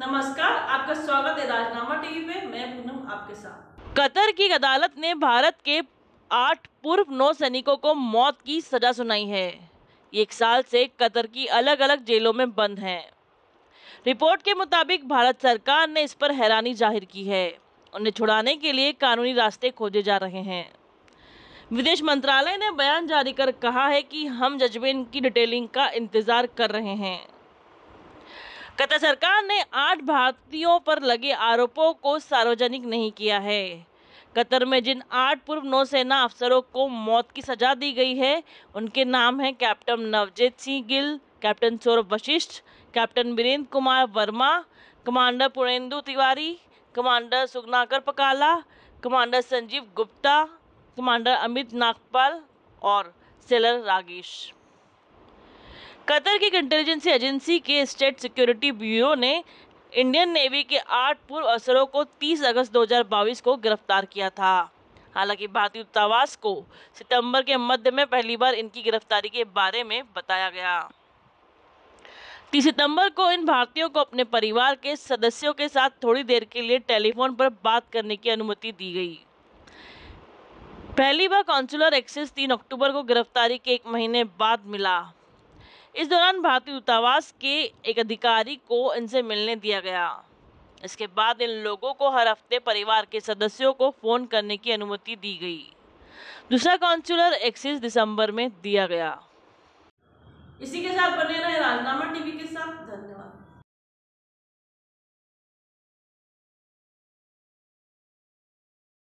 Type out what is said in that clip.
नमस्कार आपका स्वागत है राजनामा टीवी पे मैं पूनम आपके साथ कतर की अदालत ने भारत के आठ पूर्व नौ सैनिकों को मौत की सजा सुनाई है एक साल से कतर की अलग अलग जेलों में बंद हैं रिपोर्ट के मुताबिक भारत सरकार ने इस पर हैरानी जाहिर की है उन्हें छुड़ाने के लिए कानूनी रास्ते खोजे जा रहे हैं विदेश मंत्रालय ने बयान जारी कर कहा है कि हम जजमेंट की डिटेलिंग का इंतज़ार कर रहे हैं कतर सरकार ने आठ भारतीयों पर लगे आरोपों को सार्वजनिक नहीं किया है कतर में जिन आठ पूर्व नौसेना अफसरों को मौत की सजा दी गई है उनके नाम हैं captain Navjeet Singh Gill captain Saurabh Vashisht captain Virendra Kumar Verma commander Purnendu Tiwari commander Suganakar Pakala commander Sanjeev Gupta commander Amit Nagpal और सेलर रागेश कतर की इंटेलिजेंसी एजेंसी के स्टेट सिक्योरिटी ब्यूरो ने इंडियन नेवी के आठ पूर्व अफसरों को 30 अगस्त 2022 को गिरफ्तार किया था हालांकि भारतीय दूतावास को सितंबर के मध्य में पहली बार इनकी गिरफ्तारी के बारे में बताया गया तीस सितंबर को इन भारतीयों को अपने परिवार के सदस्यों के साथ थोड़ी देर के लिए टेलीफोन पर बात करने की अनुमति दी गई पहली बार काउंसुलर एक्सेस तीन अक्टूबर को गिरफ्तारी के एक महीने बाद मिला इस दौरान भारतीय दूतावास के एक अधिकारी को इनसे मिलने दिया गया इसके बाद इन लोगों को हर हफ्ते परिवार के सदस्यों को फ़ोन करने की अनुमति दी गई दूसरा कॉन्सुलर एक्सिस दिसंबर में दिया गया इसी के साथ बने रहे राजनामा टीवी के साथ धन्यवाद